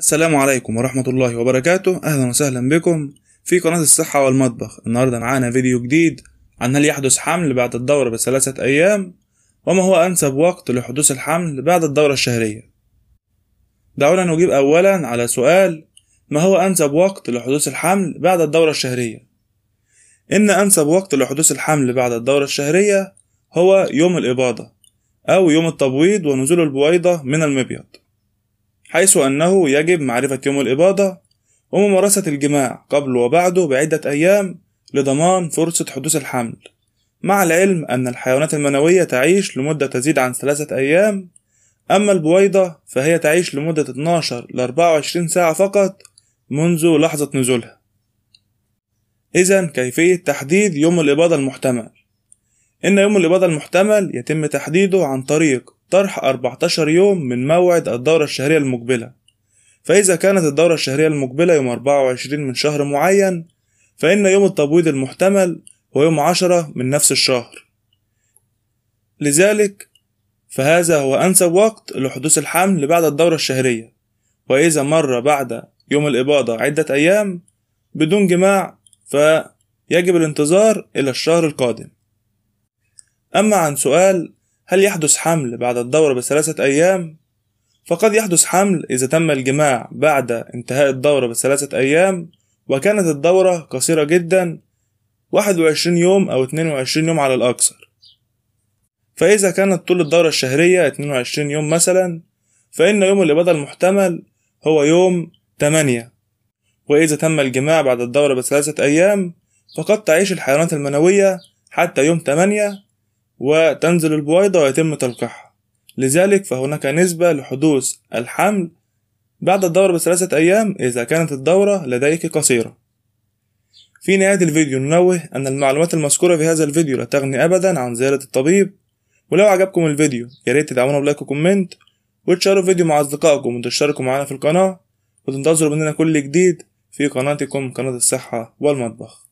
السلام عليكم ورحمة الله وبركاته أهلا وسهلا بكم في قناة الصحة والمطبخ النهاردة معانا فيديو جديد عن هل يحدث حمل بعد الدورة بثلاثة أيام وما هو أنسب وقت لحدوث الحمل بعد الدورة الشهرية دعونا نجيب أولا على سؤال ما هو أنسب وقت لحدوث الحمل بعد الدورة الشهرية إن أنسب وقت لحدوث الحمل بعد الدورة الشهرية هو يوم الإباضة أو يوم التبويض ونزول البويضة من المبيض حيث أنه يجب معرفة يوم الإباضة وممارسة الجماع قبل وبعده بعدة أيام لضمان فرصة حدوث الحمل مع العلم أن الحيوانات المنوية تعيش لمدة تزيد عن ثلاثة أيام أما البويضة فهي تعيش لمدة 12 ل 24 ساعة فقط منذ لحظة نزولها إذا كيفية تحديد يوم الإباضة المحتمل إن يوم الإباضة المحتمل يتم تحديده عن طريق طرح 14 يوم من موعد الدورة الشهرية المقبلة فإذا كانت الدورة الشهرية المقبلة يوم 24 من شهر معين فإن يوم التبويض المحتمل هو يوم 10 من نفس الشهر لذلك فهذا هو أنسب وقت لحدوث الحمل بعد الدورة الشهرية وإذا مر بعد يوم الإباضة عدة أيام بدون جماع فيجب الانتظار إلى الشهر القادم أما عن سؤال هل يحدث حمل بعد الدورة بثلاثة أيام؟ فقد يحدث حمل إذا تم الجماع بعد انتهاء الدورة بثلاثة أيام وكانت الدورة قصيرة جدا 21 يوم أو 22 يوم على الأكثر فإذا كانت طول الدورة الشهرية 22 يوم مثلا فإن يوم الإبادة المحتمل هو يوم 8 وإذا تم الجماع بعد الدورة بثلاثة أيام فقد تعيش الحيوانات المنوية حتى يوم 8 وتنزل البويضة ويتم تلقيحها لذلك فهناك نسبة لحدوث الحمل بعد الدورة بثلاثة أيام إذا كانت الدورة لديك قصيرة في نهاية الفيديو ننوه أن المعلومات المذكورة في هذا الفيديو لا تغني أبدا عن زيارة الطبيب ولو عجبكم الفيديو ياريت تدعمونا بلايك وكومنت وتشاركوا الفيديو مع أصدقائكم وتشتركوا معنا في القناة وتنتظروا مننا كل جديد في قناتكم قناة الصحة والمطبخ